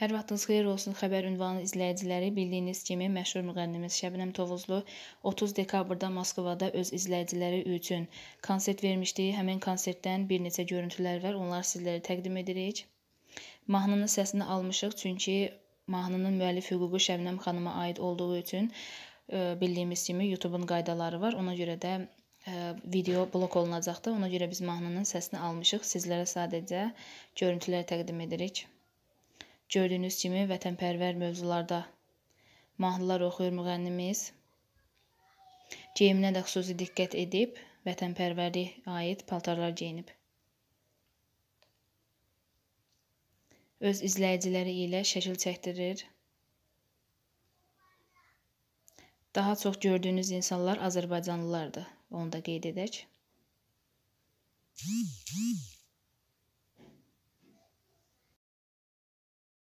Hər vaxtınız xeyir olsun xəbər ünvanı izləyiciləri. Bildiyiniz kimi məşhur müğənnimiz Şəbnəm Tovuzlu 30 dekabrda Moskvada öz izləyiciləri üçün konsert vermişdi. Həmin konsertdən bir neçə görüntülər var. Onları sizlərə təqdim edirik. Mahnının səsini almışıq çünki mahnının müəllif hüququ Şəbnəm xanıma aid olduğu üçün e, bildiyimiz kimi YouTube-un qaydaları var. Ona görə də e, video blok olunacaqdı. Ona görə biz mahnının səsini almışıq. Sizlərə sadəcə görüntüləri təqdim edirik. Gördüyünüz kimi vətənpərvər mövzularda mahnılar oxuyur müğənnimiz. Geyiminə də xüsusi diqqət edib vətənpərvərliyə aid paltarlar geyinib. Öz izləyiciləri ilə şəkil çəkdirir. Daha çox gördüyünüz insanlar Azərbaycanlılardır. Onu da qeyd edək.